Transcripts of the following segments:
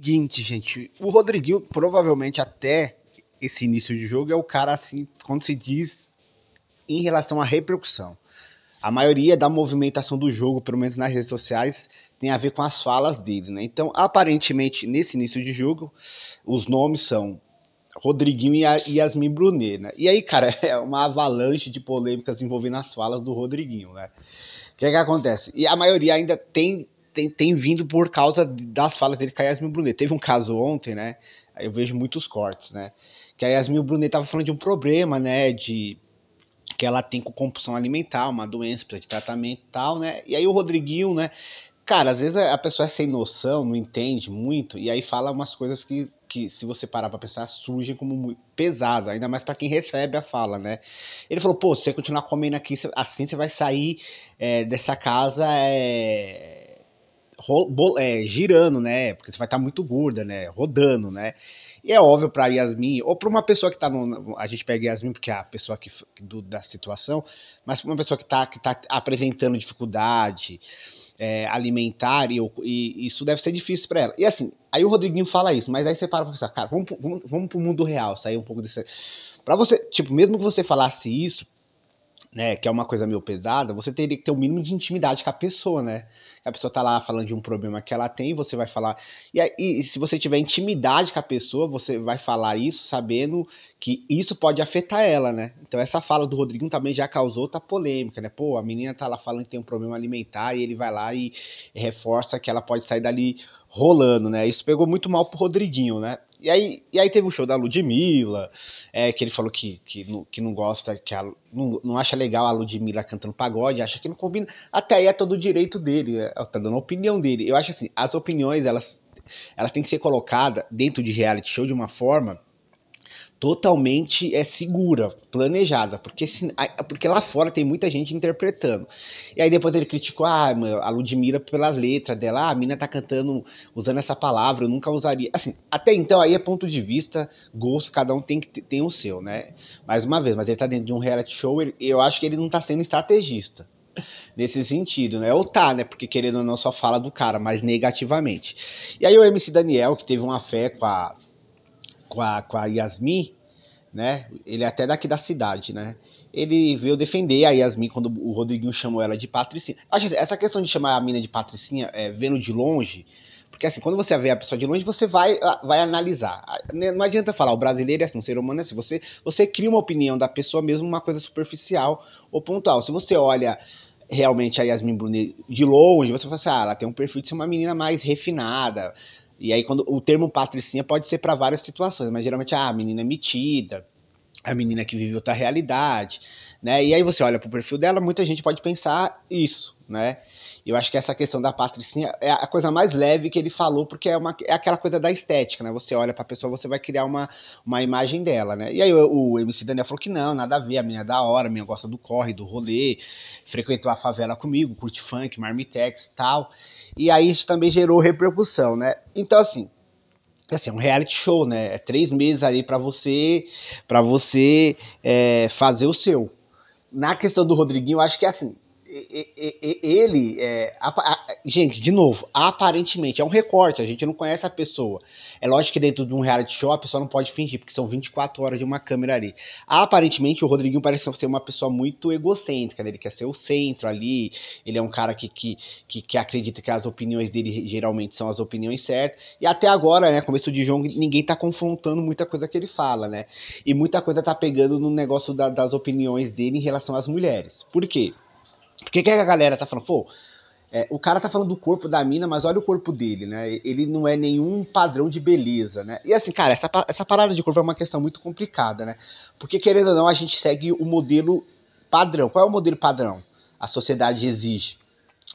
seguinte, gente. O Rodriguinho, provavelmente até esse início de jogo, é o cara, assim, quando se diz em relação à repercussão. A maioria da movimentação do jogo, pelo menos nas redes sociais, tem a ver com as falas dele, né? Então, aparentemente, nesse início de jogo, os nomes são Rodriguinho e Yasmin Brunet, né? E aí, cara, é uma avalanche de polêmicas envolvendo as falas do Rodriguinho, né? O que é que acontece? E a maioria ainda tem tem, tem vindo por causa das falas dele com a Yasmin Brunet. Teve um caso ontem, né? Eu vejo muitos cortes, né? Que a Yasmin Brunet tava falando de um problema, né? De que ela tem com compulsão alimentar, uma doença, precisa de tratamento e tal, né? E aí o Rodriguinho, né? Cara, às vezes a pessoa é sem noção, não entende muito, e aí fala umas coisas que, que se você parar pra pensar, surgem como muito pesadas, ainda mais para quem recebe a fala, né? Ele falou, pô, se você continuar comendo aqui, assim você vai sair é, dessa casa é, é, girando, né? Porque você vai estar tá muito gorda, né? Rodando, né? E é óbvio para Yasmin, ou para uma pessoa que está no. A gente pega Yasmin porque é a pessoa que, do, da situação, mas para uma pessoa que está que tá apresentando dificuldade é, alimentar, e, e, isso deve ser difícil para ela. E assim, aí o Rodriguinho fala isso, mas aí você para pra pensar, cara, vamos, vamos, vamos pro mundo real, sair um pouco desse. Pra você, tipo, mesmo que você falasse isso, né, que é uma coisa meio pesada, você teria que ter o um mínimo de intimidade com a pessoa, né? A pessoa tá lá falando de um problema que ela tem, você vai falar. E, aí, e se você tiver intimidade com a pessoa, você vai falar isso sabendo que isso pode afetar ela, né? Então essa fala do Rodrigo também já causou outra polêmica, né? Pô, a menina tá lá falando que tem um problema alimentar e ele vai lá e reforça que ela pode sair dali rolando, né? Isso pegou muito mal pro Rodriguinho, né? E aí, e aí teve o show da Ludmilla, é, que ele falou que, que, que não gosta, que a, não, não acha legal a Ludmilla cantando pagode, acha que não combina. Até aí é todo o direito dele, é, tá dando a opinião dele. Eu acho assim, as opiniões, elas, elas têm que ser colocadas dentro de reality show de uma forma totalmente é segura, planejada, porque, se, porque lá fora tem muita gente interpretando. E aí depois ele criticou ah, a Ludmilla pela letra dela, ah, a mina tá cantando usando essa palavra, eu nunca usaria. Assim, até então aí é ponto de vista, gosto, cada um tem que tem o seu, né? Mais uma vez, mas ele tá dentro de um reality show, ele, eu acho que ele não tá sendo estrategista. Nesse sentido, né? Ou tá, né? Porque querendo ou não, só fala do cara, mas negativamente. E aí o MC Daniel, que teve uma fé com a com a, com a Yasmin, né? Ele é até daqui da cidade, né? Ele veio defender a Yasmin quando o Rodriguinho chamou ela de patricinha. Assim, essa questão de chamar a mina de patricinha, é, vendo de longe, porque assim, quando você vê a pessoa de longe, você vai, vai analisar. Né, não adianta falar, o brasileiro é assim, o ser humano é assim. Você, você cria uma opinião da pessoa mesmo, uma coisa superficial ou pontual. Se você olha realmente a Yasmin Brunet de longe, você fala assim, ah, ela tem um perfil de ser uma menina mais refinada, e aí quando o termo patricinha pode ser para várias situações, mas geralmente ah, a menina é metida, a menina que vive outra realidade, né? E aí você olha pro perfil dela, muita gente pode pensar isso né? Eu acho que essa questão da patricinha é a coisa mais leve que ele falou, porque é, uma, é aquela coisa da estética, né? Você olha pra pessoa, você vai criar uma, uma imagem dela, né? E aí o, o MC Daniel falou que não, nada a ver, a minha é da hora, a minha gosta do corre, do rolê, frequentou a favela comigo, curte funk, marmitex e tal. E aí isso também gerou repercussão, né? Então, assim, assim, é um reality show, né? É três meses ali para você, para você é, fazer o seu. Na questão do Rodriguinho, eu acho que é assim, ele, é, gente, de novo, aparentemente é um recorte, a gente não conhece a pessoa. É lógico que dentro de um reality show a pessoa não pode fingir, porque são 24 horas de uma câmera ali. Aparentemente o Rodriguinho parece ser uma pessoa muito egocêntrica, né? ele quer ser o centro ali, ele é um cara que, que, que, que, acredita que as opiniões dele geralmente são as opiniões certas. E até agora, né, começo de jogo, ninguém tá confrontando muita coisa que ele fala, né? E muita coisa tá pegando no negócio da, das opiniões dele em relação às mulheres. Por quê? Porque é que a galera tá falando, pô, é, o cara tá falando do corpo da mina, mas olha o corpo dele, né? Ele não é nenhum padrão de beleza, né? E assim, cara, essa, essa parada de corpo é uma questão muito complicada, né? Porque, querendo ou não, a gente segue o modelo padrão. Qual é o modelo padrão? A sociedade exige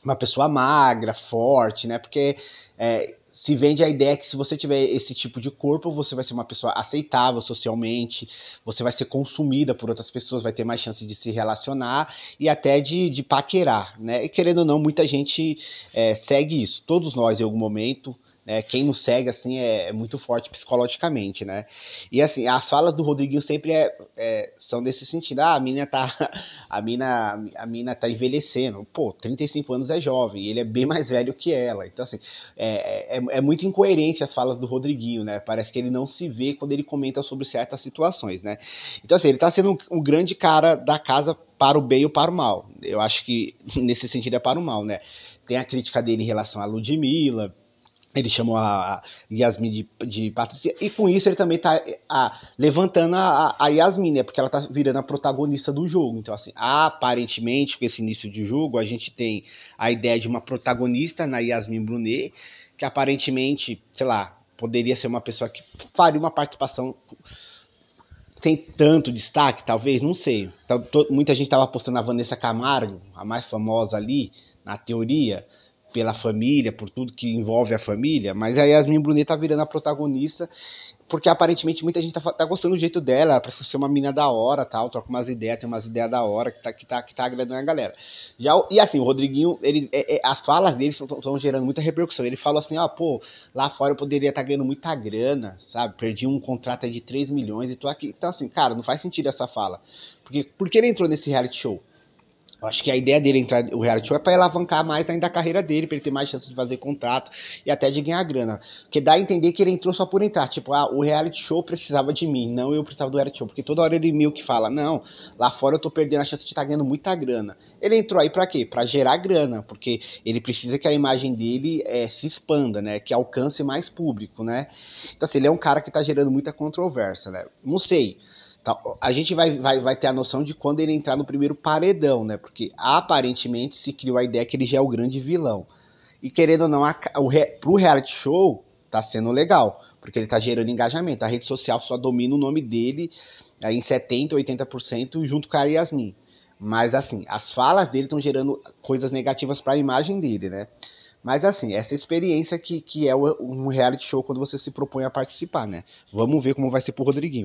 uma pessoa magra, forte, né? Porque é, se vende a ideia que se você tiver esse tipo de corpo, você vai ser uma pessoa aceitável socialmente, você vai ser consumida por outras pessoas, vai ter mais chance de se relacionar e até de, de paquerar, né? E querendo ou não, muita gente é, segue isso. Todos nós, em algum momento, né? Quem nos segue, assim, é, é, muito forte psicologicamente, né? E, assim, as falas do Rodriguinho sempre é, é, são desse sentido. Ah, a mina tá... A mina, a mina tá envelhecendo. Pô, 35 anos é jovem. ele é bem mais velho que ela. Então, assim, é, é, é, muito incoerente as falas do Rodriguinho, né? Parece que ele não se vê quando ele comenta sobre certas situações, né? Então, assim, ele tá sendo um, grande cara da casa para o bem ou para o mal. Eu acho que, nesse sentido, é para o mal, né? Tem a crítica dele em relação a Ludmilla, ele chamou a Yasmin de, de Patrícia, e com isso ele também está levantando a, a Yasmin, né? Porque ela está virando a protagonista do jogo. Então, assim, aparentemente, com esse início de jogo, a gente tem a ideia de uma protagonista na Yasmin Brunet, que aparentemente, sei lá, poderia ser uma pessoa que faria uma participação sem tanto destaque, talvez, não sei. Então, muita gente estava apostando a Vanessa Camargo, a mais famosa ali, na teoria pela família, por tudo que envolve a família, mas a Yasmin Brunet tá virando a protagonista, porque aparentemente muita gente tá, tá gostando do jeito dela, ela ser uma mina da hora, tal, troca umas ideias, tem umas ideias da hora, que tá, que tá, que tá agradando a galera. Já, e assim, o Rodriguinho, ele, é, é, as falas dele estão gerando muita repercussão, ele falou assim, ó, ah, pô, lá fora eu poderia estar tá ganhando muita grana, sabe, perdi um contrato aí de 3 milhões e tô aqui, então assim, cara, não faz sentido essa fala, porque, porque ele entrou nesse reality show? Acho que a ideia dele entrar o reality show é para alavancar mais ainda a carreira dele, para ele ter mais chance de fazer contrato e até de ganhar grana. Porque dá a entender que ele entrou só por entrar. Tipo, ah, o reality show precisava de mim, não eu precisava do reality show. Porque toda hora ele meio que fala, não, lá fora eu tô perdendo a chance de estar tá ganhando muita grana. Ele entrou aí para quê? Para gerar grana, porque ele precisa que a imagem dele é, se expanda, né? Que alcance mais público, né? Então, assim, ele é um cara que tá gerando muita controvérsia, né? Não sei. Tá, a gente vai, vai, vai ter a noção de quando ele entrar no primeiro paredão, né? Porque aparentemente se criou a ideia que ele já é o grande vilão. E querendo ou não, a, o, pro reality show tá sendo legal, porque ele tá gerando engajamento. A rede social só domina o nome dele é, em 70%, 80% junto com a Yasmin. Mas assim, as falas dele estão gerando coisas negativas para a imagem dele, né? Mas assim, essa experiência que, que é um reality show quando você se propõe a participar, né? Vamos ver como vai ser pro Rodriguinho.